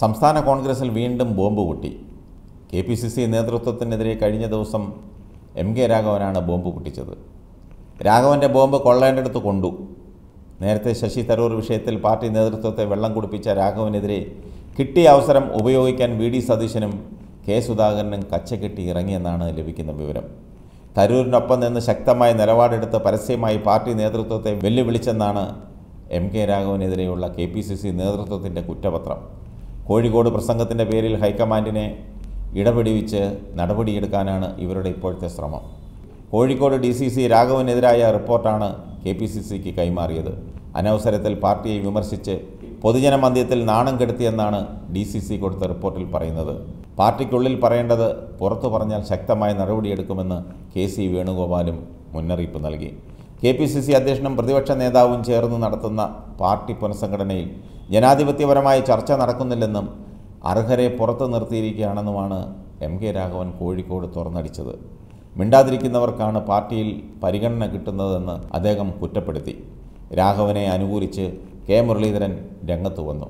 സംസ്ഥാന കോൺഗ്രസിൽ വീണ്ടും ബോംബ് പൊട്ടി കെ പി സി സി നേതൃത്വത്തിനെതിരെ കഴിഞ്ഞ ദിവസം എം കെ രാഘവനാണ് ബോംബ് പൊട്ടിച്ചത് രാഘവൻ്റെ ബോംബ് കൊള്ളേണ്ടടുത്ത് കൊണ്ടു നേരത്തെ ശശി തരൂർ വിഷയത്തിൽ പാർട്ടി നേതൃത്വത്തെ വെള്ളം കുടിപ്പിച്ച രാഘവനെതിരെ കിട്ടിയ അവസരം ഉപയോഗിക്കാൻ വി ഡി സതീശനും കെ സുധാകരനും കച്ചകെട്ടി ഇറങ്ങിയെന്നാണ് ലഭിക്കുന്ന വിവരം തരൂരിനൊപ്പം നിന്ന് ശക്തമായ നിലപാടെടുത്ത് പരസ്യമായി പാർട്ടി നേതൃത്വത്തെ വെല്ലുവിളിച്ചെന്നാണ് എം കെ രാഘവനെതിരെയുള്ള കെ പി സി സി നേതൃത്വത്തിൻ്റെ കുറ്റപത്രം കോഴിക്കോട് പ്രസംഗത്തിൻ്റെ പേരിൽ ഹൈക്കമാൻഡിനെ ഇടപെടിവിച്ച് നടപടിയെടുക്കാനാണ് ഇവരുടെ ഇപ്പോഴത്തെ ശ്രമം കോഴിക്കോട് ഡി സി സി രാഘവനെതിരായ റിപ്പോർട്ടാണ് കെ പി സി സിക്ക് കൈമാറിയത് അനവസരത്തിൽ പാർട്ടിയെ വിമർശിച്ച് മന്ദ്യത്തിൽ നാണം കെടുത്തിയെന്നാണ് ഡി സി സി കൊടുത്ത റിപ്പോർട്ടിൽ പറയുന്നത് പാർട്ടിക്കുള്ളിൽ പറയേണ്ടത് പുറത്തു പറഞ്ഞാൽ ശക്തമായ നടപടിയെടുക്കുമെന്ന് കെ സി വേണുഗോപാലും മുന്നറിയിപ്പ് നൽകി കെ പി സി സി അധ്യക്ഷനും പ്രതിപക്ഷ നേതാവും ചേർന്ന് നടത്തുന്ന പാർട്ടി പുനഃസംഘടനയിൽ ജനാധിപത്യപരമായ ചർച്ച നടക്കുന്നില്ലെന്നും അർഹരെ പുറത്തു നിർത്തിയിരിക്കുകയാണെന്നുമാണ് എം കെ രാഘവൻ കോഴിക്കോട് തുറന്നടിച്ചത് മിണ്ടാതിരിക്കുന്നവർക്കാണ് പാർട്ടിയിൽ പരിഗണന കിട്ടുന്നതെന്ന് അദ്ദേഹം കുറ്റപ്പെടുത്തി രാഘവനെ അനുകൂലിച്ച് കെ മുരളീധരൻ രംഗത്ത് വന്നു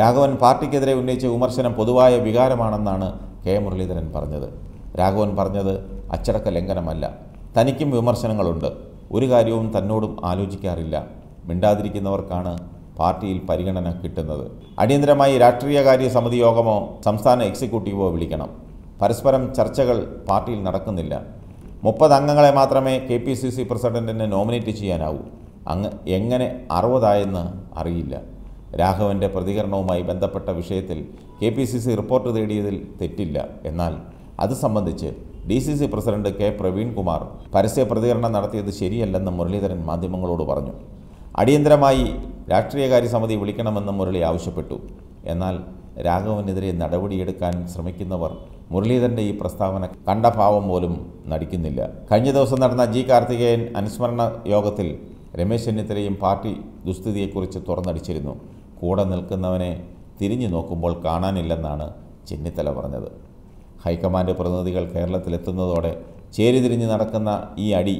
രാഘവൻ പാർട്ടിക്കെതിരെ ഉന്നയിച്ച വിമർശനം പൊതുവായ വികാരമാണെന്നാണ് കെ മുരളീധരൻ പറഞ്ഞത് രാഘവൻ പറഞ്ഞത് അച്ചടക്ക ലംഘനമല്ല തനിക്കും വിമർശനങ്ങളുണ്ട് ഒരു കാര്യവും തന്നോടും ആലോചിക്കാറില്ല മിണ്ടാതിരിക്കുന്നവർക്കാണ് പാർട്ടിയിൽ പരിഗണന കിട്ടുന്നത് അടിയന്തരമായി രാഷ്ട്രീയകാര്യ സമിതി യോഗമോ സംസ്ഥാന എക്സിക്യൂട്ടീവോ വിളിക്കണം പരസ്പരം ചർച്ചകൾ പാർട്ടിയിൽ നടക്കുന്നില്ല മുപ്പത് അംഗങ്ങളെ മാത്രമേ കെ പി സി സി പ്രസിഡൻറ്റിനെ നോമിനേറ്റ് ചെയ്യാനാവൂ അങ്ങ് എങ്ങനെ അറുപതായെന്ന് അറിയില്ല രാഘവൻ്റെ പ്രതികരണവുമായി ബന്ധപ്പെട്ട വിഷയത്തിൽ K P C C report തേടിയതിൽ തെറ്റില്ല എന്നാൽ അത് സംബന്ധിച്ച് D C C president K Praveen Kumar പരസ്യ പ്രതികരണം നടത്തിയത് ശരിയല്ലെന്ന് മുരളീധരൻ മാധ്യമങ്ങളോട് പറഞ്ഞു അടിയന്തരമായി രാഷ്ട്രീയകാര്യ സമിതി വിളിക്കണമെന്ന് മുരളി ആവശ്യപ്പെട്ടു എന്നാൽ രാഘവനെതിരെ നടപടിയെടുക്കാൻ ശ്രമിക്കുന്നവർ മുരളീധരൻ്റെ ഈ പ്രസ്താവന കണ്ട ഭാവം പോലും നടിക്കുന്നില്ല കഴിഞ്ഞ ദിവസം നടന്ന ജി കാർത്തികേയൻ അനുസ്മരണ യോഗത്തിൽ രമേശ് ചെന്നിത്തലയും പാർട്ടി ദുസ്ഥിതിയെക്കുറിച്ച് തുറന്നടിച്ചിരുന്നു കൂടെ നിൽക്കുന്നവനെ തിരിഞ്ഞു നോക്കുമ്പോൾ കാണാനില്ലെന്നാണ് ചെന്നിത്തല പറഞ്ഞത് ഹൈക്കമാൻഡ് പ്രതിനിധികൾ കേരളത്തിലെത്തുന്നതോടെ ചേരിതിരിഞ്ഞ് നടക്കുന്ന ഈ അടി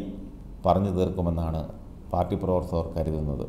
പറഞ്ഞു തീർക്കുമെന്നാണ് പാർട്ടി പ്രവർത്തകർ കരുതുന്നത്